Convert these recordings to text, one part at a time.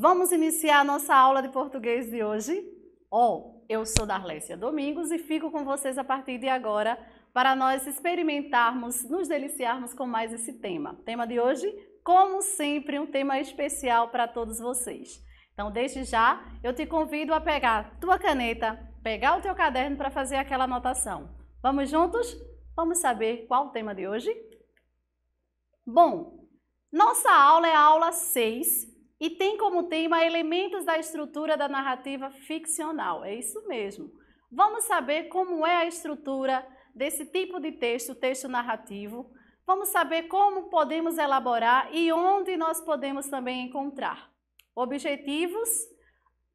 Vamos iniciar a nossa aula de português de hoje? Oh, eu sou Darlésia Domingos e fico com vocês a partir de agora para nós experimentarmos, nos deliciarmos com mais esse tema. tema de hoje, como sempre, um tema especial para todos vocês. Então, desde já, eu te convido a pegar tua caneta, pegar o teu caderno para fazer aquela anotação. Vamos juntos? Vamos saber qual o tema de hoje? Bom, nossa aula é a aula 6 e tem como tema elementos da estrutura da narrativa ficcional. É isso mesmo. Vamos saber como é a estrutura desse tipo de texto, texto narrativo. Vamos saber como podemos elaborar e onde nós podemos também encontrar. Objetivos: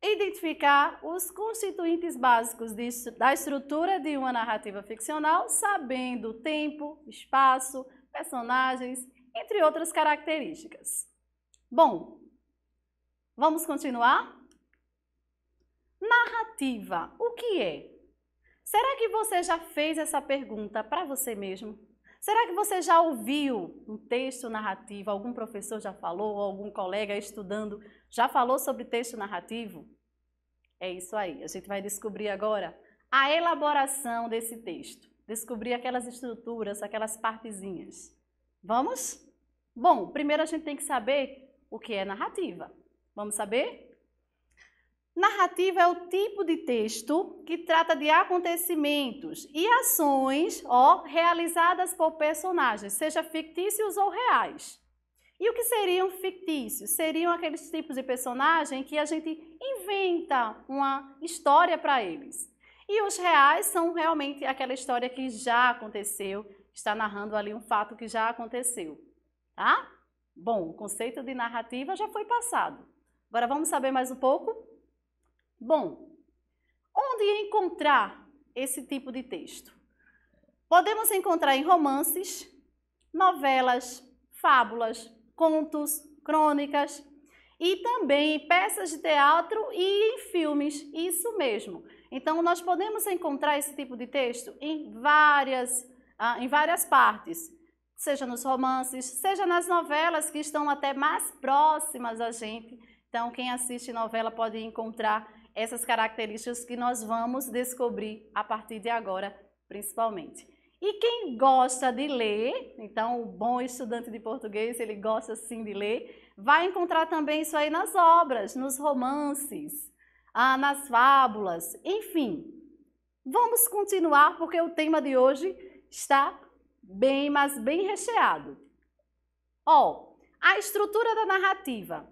identificar os constituintes básicos de, da estrutura de uma narrativa ficcional, sabendo tempo, espaço, personagens, entre outras características. Bom, Vamos continuar? Narrativa, o que é? Será que você já fez essa pergunta para você mesmo? Será que você já ouviu um texto narrativo? Algum professor já falou, algum colega estudando já falou sobre texto narrativo? É isso aí, a gente vai descobrir agora a elaboração desse texto, descobrir aquelas estruturas, aquelas partezinhas. Vamos? Bom, primeiro a gente tem que saber o que é narrativa. Vamos saber? Narrativa é o tipo de texto que trata de acontecimentos e ações ó, realizadas por personagens, seja fictícios ou reais. E o que seriam fictícios? Seriam aqueles tipos de personagem que a gente inventa uma história para eles. E os reais são realmente aquela história que já aconteceu, está narrando ali um fato que já aconteceu. Tá? Bom, o conceito de narrativa já foi passado. Agora vamos saber mais um pouco? Bom, onde encontrar esse tipo de texto? Podemos encontrar em romances, novelas, fábulas, contos, crônicas e também em peças de teatro e em filmes, isso mesmo. Então, nós podemos encontrar esse tipo de texto em várias, ah, em várias partes, seja nos romances, seja nas novelas que estão até mais próximas a gente, então, quem assiste novela pode encontrar essas características que nós vamos descobrir a partir de agora, principalmente. E quem gosta de ler, então o bom estudante de português, ele gosta sim de ler, vai encontrar também isso aí nas obras, nos romances, ah, nas fábulas, enfim. Vamos continuar porque o tema de hoje está bem, mas bem recheado. Ó, oh, a estrutura da narrativa.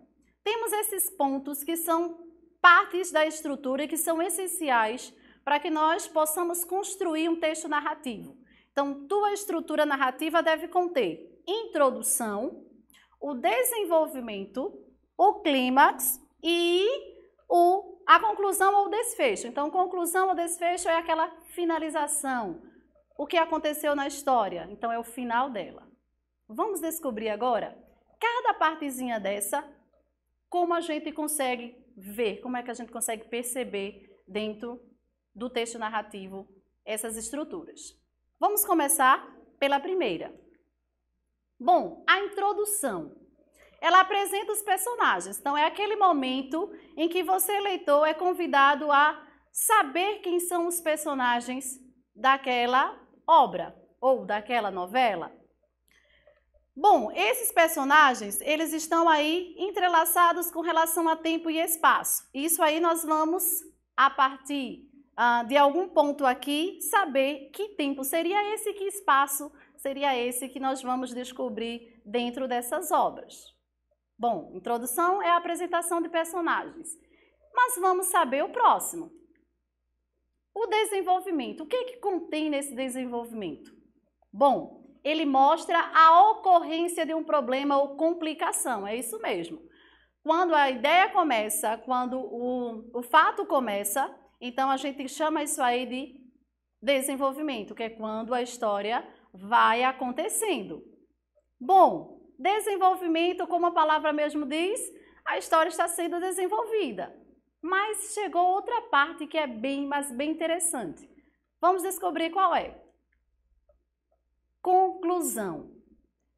Temos esses pontos que são partes da estrutura e que são essenciais para que nós possamos construir um texto narrativo. Então, tua estrutura narrativa deve conter introdução, o desenvolvimento, o clímax e o, a conclusão ou desfecho. Então, conclusão ou desfecho é aquela finalização, o que aconteceu na história. Então, é o final dela. Vamos descobrir agora cada partezinha dessa como a gente consegue ver, como é que a gente consegue perceber dentro do texto narrativo essas estruturas. Vamos começar pela primeira. Bom, a introdução. Ela apresenta os personagens, então é aquele momento em que você, leitor, é convidado a saber quem são os personagens daquela obra ou daquela novela. Bom, esses personagens, eles estão aí entrelaçados com relação a tempo e espaço. Isso aí nós vamos, a partir ah, de algum ponto aqui, saber que tempo seria esse, que espaço seria esse que nós vamos descobrir dentro dessas obras. Bom, introdução é a apresentação de personagens. Mas vamos saber o próximo. O desenvolvimento. O que, é que contém nesse desenvolvimento? Bom, ele mostra a ocorrência de um problema ou complicação, é isso mesmo. Quando a ideia começa, quando o, o fato começa, então a gente chama isso aí de desenvolvimento, que é quando a história vai acontecendo. Bom, desenvolvimento, como a palavra mesmo diz, a história está sendo desenvolvida. Mas chegou outra parte que é bem, mas bem interessante. Vamos descobrir qual é conclusão.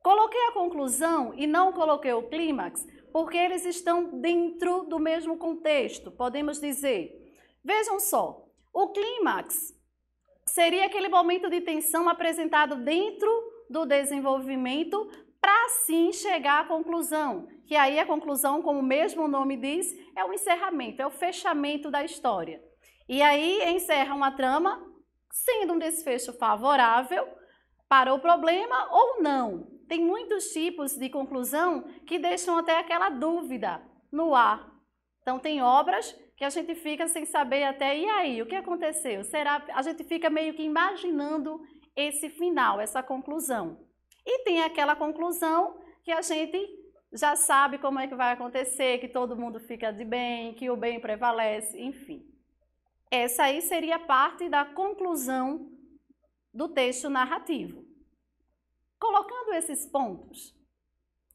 Coloquei a conclusão e não coloquei o clímax, porque eles estão dentro do mesmo contexto, podemos dizer. Vejam só, o clímax seria aquele momento de tensão apresentado dentro do desenvolvimento para sim chegar à conclusão, que aí a conclusão, como o mesmo nome diz, é o encerramento, é o fechamento da história. E aí encerra uma trama, sendo um desfecho favorável, para o problema ou não. Tem muitos tipos de conclusão que deixam até aquela dúvida no ar. Então tem obras que a gente fica sem saber até e aí, o que aconteceu? Será a gente fica meio que imaginando esse final, essa conclusão. E tem aquela conclusão que a gente já sabe como é que vai acontecer, que todo mundo fica de bem, que o bem prevalece, enfim. Essa aí seria parte da conclusão do texto narrativo. Colocando esses pontos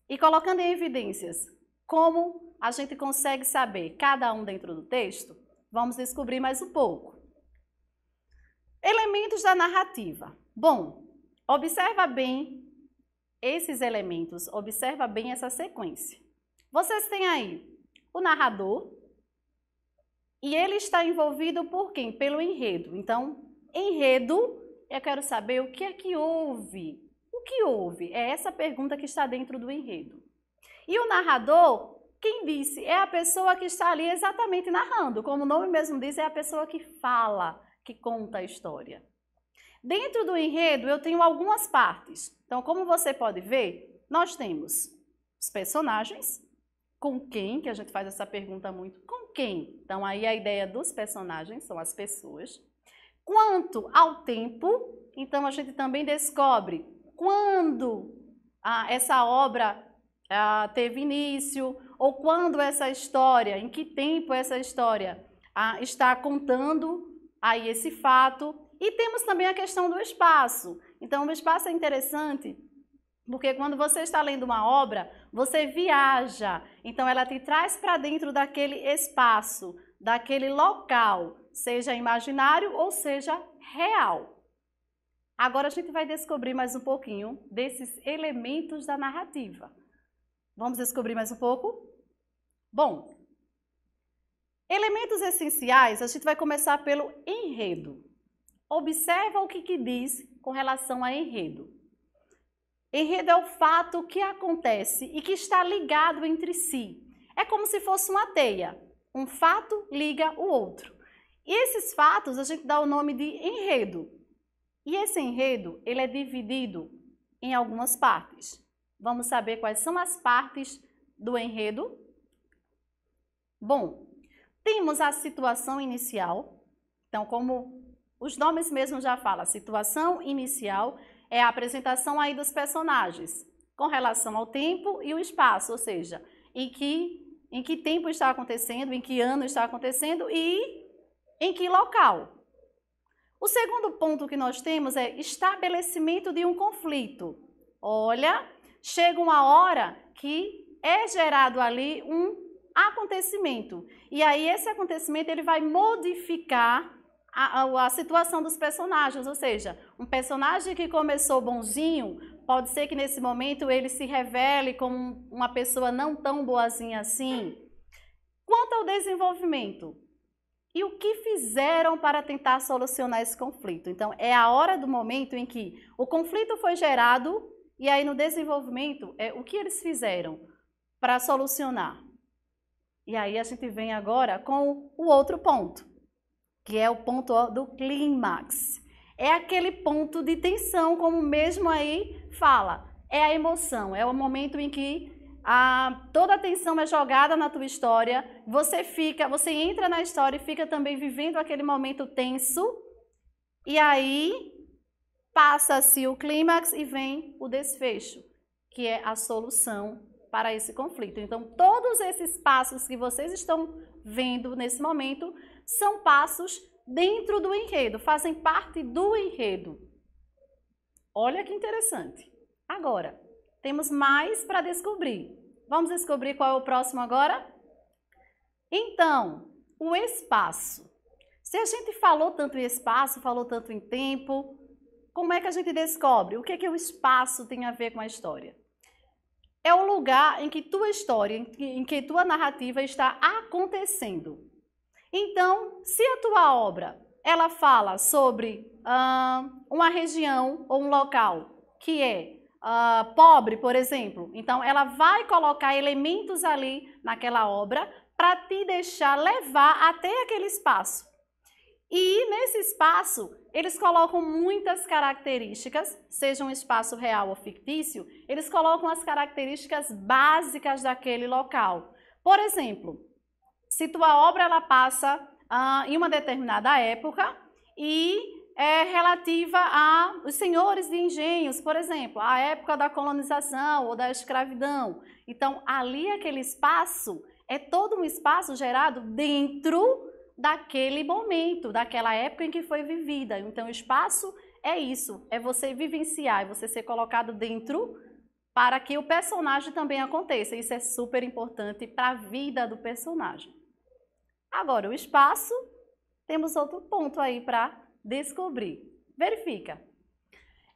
e colocando em evidências como a gente consegue saber cada um dentro do texto, vamos descobrir mais um pouco. Elementos da narrativa. Bom, observa bem esses elementos, observa bem essa sequência. Vocês têm aí o narrador, e ele está envolvido por quem? Pelo enredo. Então, enredo eu quero saber o que é que houve. O que houve? É essa pergunta que está dentro do enredo. E o narrador, quem disse? É a pessoa que está ali exatamente narrando. Como o nome mesmo diz, é a pessoa que fala, que conta a história. Dentro do enredo, eu tenho algumas partes. Então, como você pode ver, nós temos os personagens, com quem, que a gente faz essa pergunta muito, com quem? Então, aí a ideia dos personagens são as pessoas. Quanto ao tempo, então a gente também descobre quando ah, essa obra ah, teve início ou quando essa história, em que tempo essa história ah, está contando aí esse fato. E temos também a questão do espaço. Então, o espaço é interessante porque quando você está lendo uma obra, você viaja. Então, ela te traz para dentro daquele espaço, daquele local seja imaginário ou seja real. Agora a gente vai descobrir mais um pouquinho desses elementos da narrativa. Vamos descobrir mais um pouco? Bom, elementos essenciais, a gente vai começar pelo enredo. Observa o que, que diz com relação a enredo. Enredo é o fato que acontece e que está ligado entre si. É como se fosse uma teia. Um fato liga o outro. E esses fatos a gente dá o nome de enredo. E esse enredo, ele é dividido em algumas partes. Vamos saber quais são as partes do enredo? Bom, temos a situação inicial. Então, como os nomes mesmo já falam, situação inicial é a apresentação aí dos personagens com relação ao tempo e o espaço, ou seja, em que, em que tempo está acontecendo, em que ano está acontecendo e em que local? O segundo ponto que nós temos é estabelecimento de um conflito. Olha, chega uma hora que é gerado ali um acontecimento. E aí esse acontecimento ele vai modificar a, a, a, situação dos personagens, ou seja, um personagem que começou bonzinho, pode ser que nesse momento ele se revele como uma pessoa não tão boazinha assim. Quanto ao desenvolvimento, e o que fizeram para tentar solucionar esse conflito? Então, é a hora do momento em que o conflito foi gerado e aí no desenvolvimento é o que eles fizeram para solucionar. E aí a gente vem agora com o outro ponto, que é o ponto do clímax. É aquele ponto de tensão, como mesmo aí fala, é a emoção, é o momento em que a, toda a atenção é jogada na tua história, você fica, você entra na história e fica também vivendo aquele momento tenso, e aí passa-se o clímax e vem o desfecho, que é a solução para esse conflito. Então, todos esses passos que vocês estão vendo nesse momento são passos dentro do enredo, fazem parte do enredo. Olha que interessante. Agora, temos mais para descobrir. Vamos descobrir qual é o próximo agora? Então, o espaço. Se a gente falou tanto em espaço, falou tanto em tempo, como é que a gente descobre? O que é que o espaço tem a ver com a história? É o lugar em que tua história, em que tua narrativa está acontecendo. Então, se a tua obra ela fala sobre uma região ou um local que é uh, pobre, por exemplo. Então, ela vai colocar elementos ali naquela obra para te deixar levar até aquele espaço. E nesse espaço, eles colocam muitas características, seja um espaço real ou fictício, eles colocam as características básicas daquele local. Por exemplo, se tua obra ela passa ah, em uma determinada época e é relativa aos senhores de engenhos, por exemplo, a época da colonização ou da escravidão. Então, ali aquele espaço é todo um espaço gerado dentro daquele momento, daquela época em que foi vivida. Então, o espaço é isso, é você vivenciar, é você ser colocado dentro para que o personagem também aconteça. Isso é super importante para a vida do personagem. Agora, o espaço, temos outro ponto aí para descobrir. Verifica.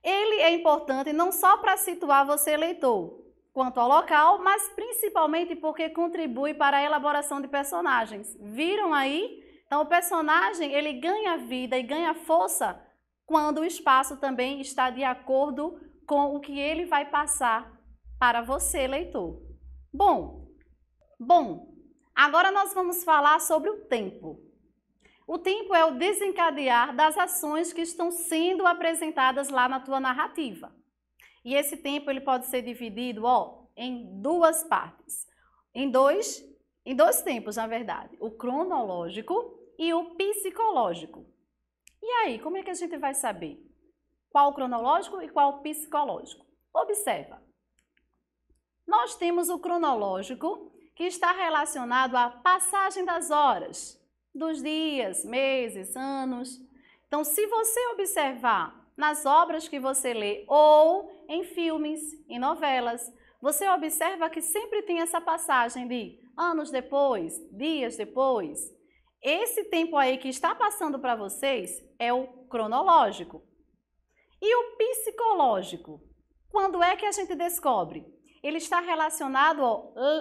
Ele é importante não só para situar você leitor quanto ao local, mas principalmente porque contribui para a elaboração de personagens. Viram aí? Então o personagem ele ganha vida e ganha força quando o espaço também está de acordo com o que ele vai passar para você, leitor. Bom, bom. Agora nós vamos falar sobre o tempo. O tempo é o desencadear das ações que estão sendo apresentadas lá na tua narrativa. E esse tempo ele pode ser dividido, ó, em duas partes. Em dois, em dois tempos, na verdade, o cronológico e o psicológico. E aí, como é que a gente vai saber qual o cronológico e qual o psicológico? Observa. Nós temos o cronológico, que está relacionado à passagem das horas dos dias, meses, anos. Então, se você observar nas obras que você lê ou em filmes, em novelas, você observa que sempre tem essa passagem de anos depois, dias depois. Esse tempo aí que está passando para vocês é o cronológico. E o psicológico? Quando é que a gente descobre? Ele está relacionado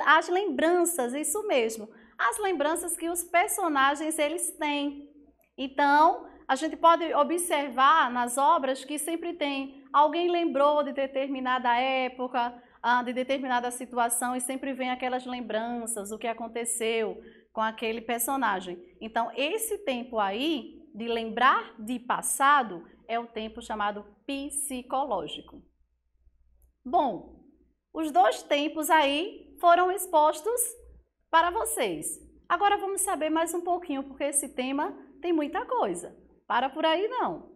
às lembranças, isso mesmo, as lembranças que os personagens eles têm. Então, a gente pode observar nas obras que sempre tem alguém lembrou de determinada época, ah, de determinada situação e sempre vem aquelas lembranças, o que aconteceu com aquele personagem. Então, esse tempo aí de lembrar de passado é o tempo chamado psicológico. Bom, os dois tempos aí foram expostos para vocês. Agora vamos saber mais um pouquinho, porque esse tema tem muita coisa. Para por aí não.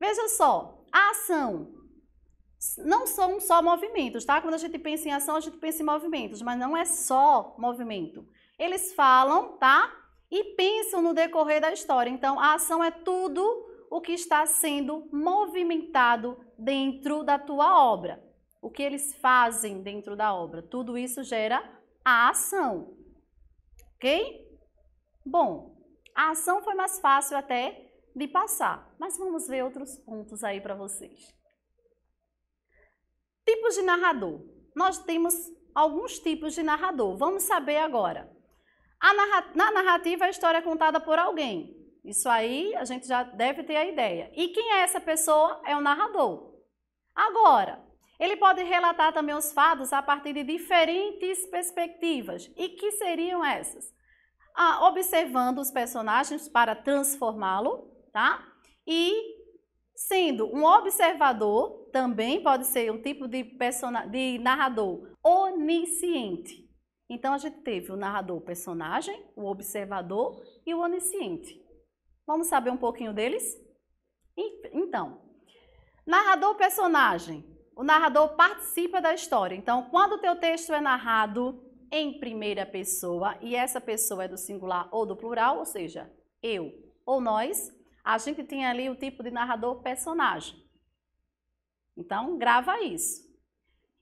Veja só, a ação não são só movimentos, tá? Quando a gente pensa em ação, a gente pensa em movimentos, mas não é só movimento. Eles falam, tá? E pensam no decorrer da história. Então, a ação é tudo o que está sendo movimentado dentro da tua obra. O que eles fazem dentro da obra. Tudo isso gera a ação. Ok? Bom, a ação foi mais fácil até de passar, mas vamos ver outros pontos aí para vocês. Tipos de narrador. Nós temos alguns tipos de narrador. Vamos saber agora. Narra... na narrativa, a história é contada por alguém. Isso aí a gente já deve ter a ideia. E quem é essa pessoa? É o narrador. Agora, ele pode relatar também os fatos a partir de diferentes perspectivas. E que seriam essas? Ah, observando os personagens para transformá-lo, tá? E sendo um observador, também pode ser um tipo de, persona de narrador onisciente. Então a gente teve o narrador personagem, o observador e o onisciente. Vamos saber um pouquinho deles? Então, narrador personagem o narrador participa da história. Então, quando o teu texto é narrado em primeira pessoa e essa pessoa é do singular ou do plural, ou seja, eu ou nós, a gente tem ali o tipo de narrador personagem. Então, grava isso.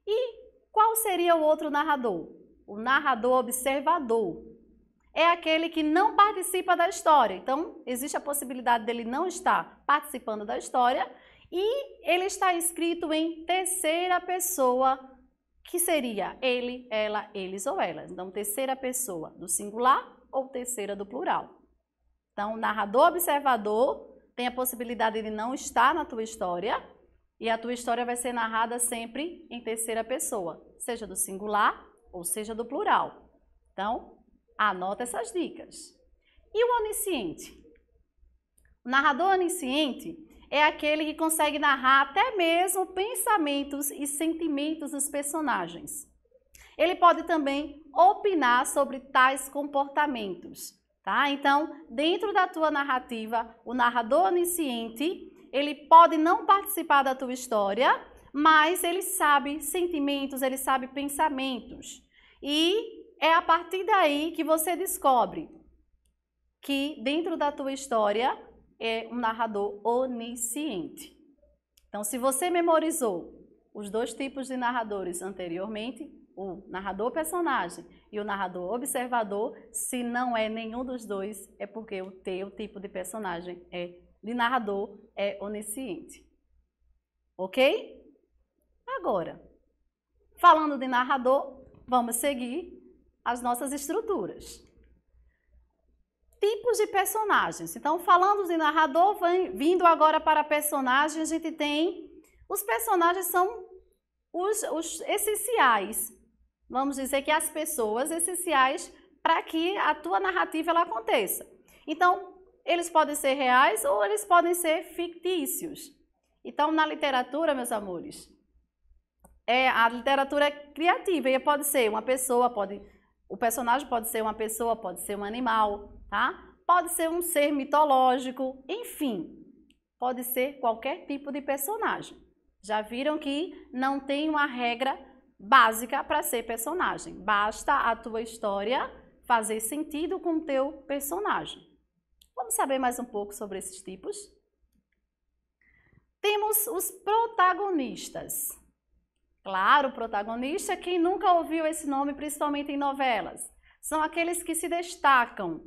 E qual seria o outro narrador? O narrador observador. É aquele que não participa da história. Então, existe a possibilidade dele não estar participando da história e ele está escrito em terceira pessoa, que seria ele, ela, eles ou elas. Então, terceira pessoa do singular ou terceira do plural. Então, o narrador observador tem a possibilidade de não estar na tua história e a tua história vai ser narrada sempre em terceira pessoa, seja do singular ou seja do plural. Então, anota essas dicas. E o onisciente? O narrador onisciente é aquele que consegue narrar até mesmo pensamentos e sentimentos dos personagens. Ele pode também opinar sobre tais comportamentos, tá? Então, dentro da tua narrativa, o narrador onisciente, ele pode não participar da tua história, mas ele sabe sentimentos, ele sabe pensamentos. E é a partir daí que você descobre que dentro da tua história é um narrador onisciente. Então, se você memorizou os dois tipos de narradores anteriormente, o narrador personagem e o narrador observador, se não é nenhum dos dois, é porque o teu tipo de personagem é de narrador é onisciente. OK? Agora, falando de narrador, vamos seguir as nossas estruturas tipos de personagens. Então, falando de narrador, vindo agora para personagem, a gente tem. Os personagens são os, os essenciais, vamos dizer que as pessoas essenciais para que a tua narrativa ela aconteça. Então, eles podem ser reais ou eles podem ser fictícios. Então, na literatura, meus amores, é a literatura é criativa e pode ser uma pessoa, pode o personagem pode ser uma pessoa, pode ser um animal, tá? Pode ser um ser mitológico, enfim, pode ser qualquer tipo de personagem. Já viram que não tem uma regra básica para ser personagem. Basta a tua história fazer sentido com o teu personagem. Vamos saber mais um pouco sobre esses tipos? Temos os protagonistas. Claro, protagonista, é quem nunca ouviu esse nome, principalmente em novelas? São aqueles que se destacam,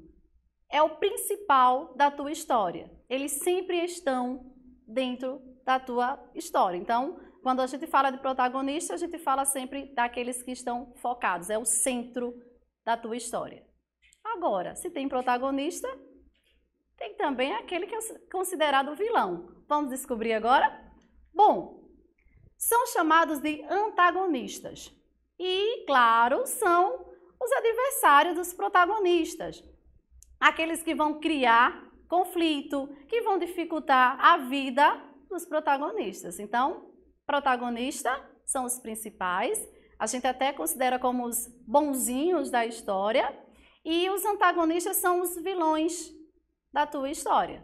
é o principal da tua história. Eles sempre estão dentro da tua história. Então, quando a gente fala de protagonista, a gente fala sempre daqueles que estão focados, é o centro da tua história. Agora, se tem protagonista, tem também aquele que é considerado vilão. Vamos descobrir agora? Bom, são chamados de antagonistas. E, claro, são os adversários dos protagonistas aqueles que vão criar conflito, que vão dificultar a vida dos protagonistas. Então, protagonista são os principais, a gente até considera como os bonzinhos da história, e os antagonistas são os vilões da tua história.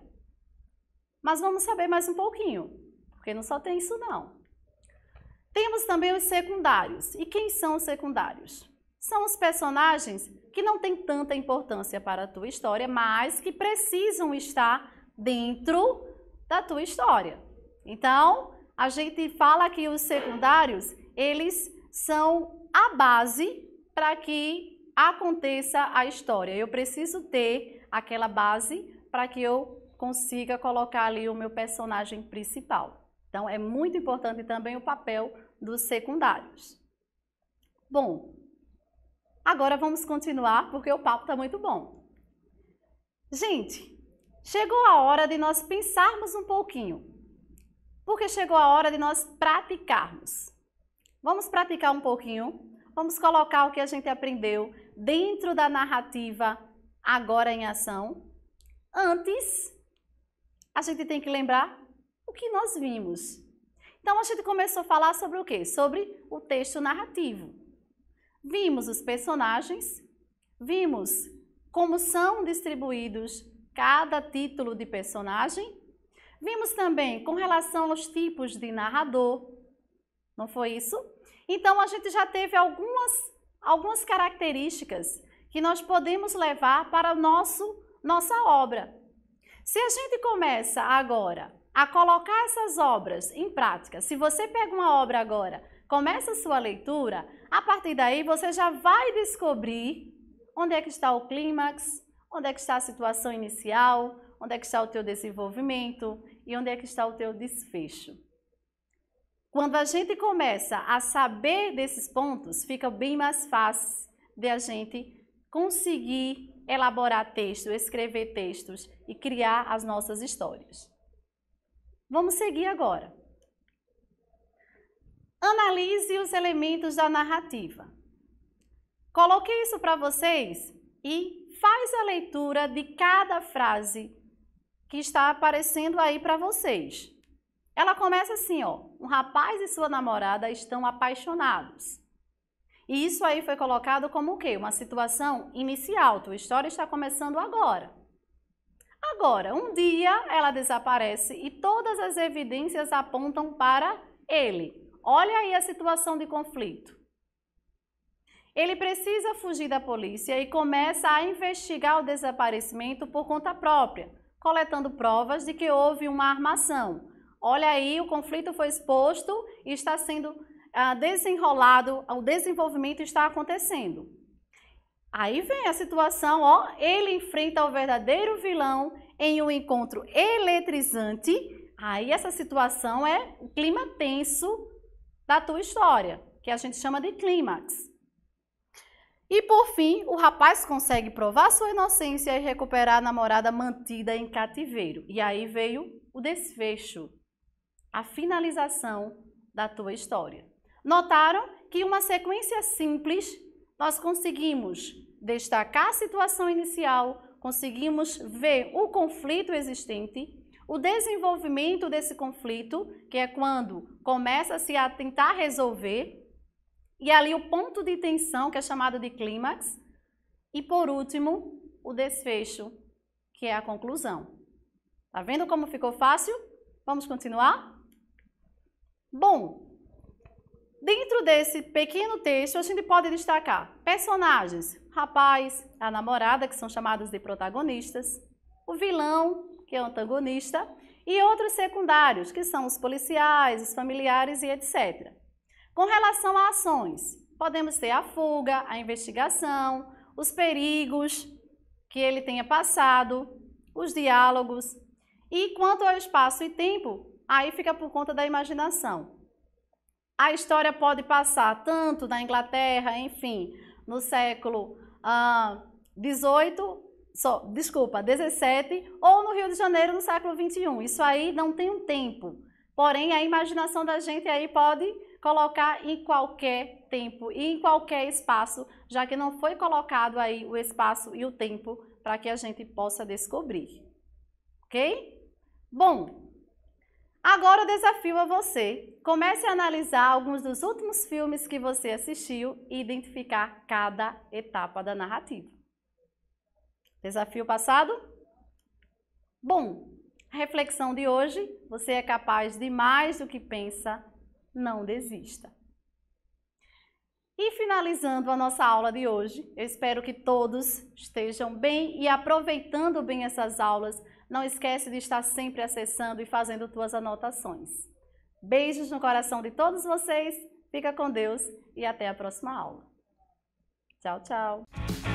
Mas vamos saber mais um pouquinho, porque não só tem isso não. Temos também os secundários. E quem são os secundários? São os personagens que não tem tanta importância para a tua história, mas que precisam estar dentro da tua história. Então, a gente fala que os secundários, eles são a base para que aconteça a história. Eu preciso ter aquela base para que eu consiga colocar ali o meu personagem principal. Então, é muito importante também o papel dos secundários. Bom, Agora vamos continuar porque o papo está muito bom. Gente, chegou a hora de nós pensarmos um pouquinho, porque chegou a hora de nós praticarmos. Vamos praticar um pouquinho? Vamos colocar o que a gente aprendeu dentro da narrativa agora em ação? Antes, a gente tem que lembrar o que nós vimos. Então, a gente começou a falar sobre o quê? Sobre o texto narrativo. Vimos os personagens, vimos como são distribuídos cada título de personagem, vimos também com relação aos tipos de narrador, não foi isso? Então a gente já teve algumas, algumas características que nós podemos levar para o nosso, nossa obra. Se a gente começa agora a colocar essas obras em prática, se você pega uma obra agora, começa a sua leitura, a partir daí, você já vai descobrir onde é que está o clímax, onde é que está a situação inicial, onde é que está o teu desenvolvimento e onde é que está o teu desfecho. Quando a gente começa a saber desses pontos, fica bem mais fácil de a gente conseguir elaborar texto, escrever textos e criar as nossas histórias. Vamos seguir agora. Analise os elementos da narrativa. Coloquei isso para vocês e faz a leitura de cada frase que está aparecendo aí para vocês. Ela começa assim, ó: um rapaz e sua namorada estão apaixonados. E isso aí foi colocado como o quê? Uma situação inicial. Tua história está começando agora. Agora, um dia ela desaparece e todas as evidências apontam para ele. Olha aí a situação de conflito. Ele precisa fugir da polícia e começa a investigar o desaparecimento por conta própria, coletando provas de que houve uma armação. Olha aí, o conflito foi exposto e está sendo ah, desenrolado, o desenvolvimento está acontecendo. Aí vem a situação, ó, ele enfrenta o verdadeiro vilão em um encontro eletrizante. Aí essa situação é clima tenso, da tua história, que a gente chama de clímax. E por fim, o rapaz consegue provar sua inocência e recuperar a namorada mantida em cativeiro. E aí veio o desfecho, a finalização da tua história. Notaram que uma sequência simples nós conseguimos destacar a situação inicial, conseguimos ver o conflito existente o desenvolvimento desse conflito, que é quando começa-se a tentar resolver, e é ali o ponto de tensão, que é chamado de clímax, e por último, o desfecho, que é a conclusão. Tá vendo como ficou fácil? Vamos continuar? Bom, dentro desse pequeno texto, a gente pode destacar personagens, rapaz, a namorada, que são chamados de protagonistas, o vilão, que é o antagonista, e outros secundários, que são os policiais, os familiares e etc. Com relação a ações, podemos ter a fuga, a investigação, os perigos que ele tenha passado, os diálogos. E quanto ao espaço e tempo, aí fica por conta da imaginação. A história pode passar tanto na Inglaterra, enfim, no século XVIII, ah, só, desculpa, 17, ou no Rio de Janeiro no século 21. Isso aí não tem um tempo. Porém, a imaginação da gente aí pode colocar em qualquer tempo e em qualquer espaço, já que não foi colocado aí o espaço e o tempo para que a gente possa descobrir. OK? Bom, agora eu desafio a você. Comece a analisar alguns dos últimos filmes que você assistiu e identificar cada etapa da narrativa. Desafio passado? Bom, reflexão de hoje, você é capaz de mais do que pensa, não desista. E finalizando a nossa aula de hoje, eu espero que todos estejam bem e aproveitando bem essas aulas. Não esquece de estar sempre acessando e fazendo tuas anotações. Beijos no coração de todos vocês. Fica com Deus e até a próxima aula. Tchau, tchau.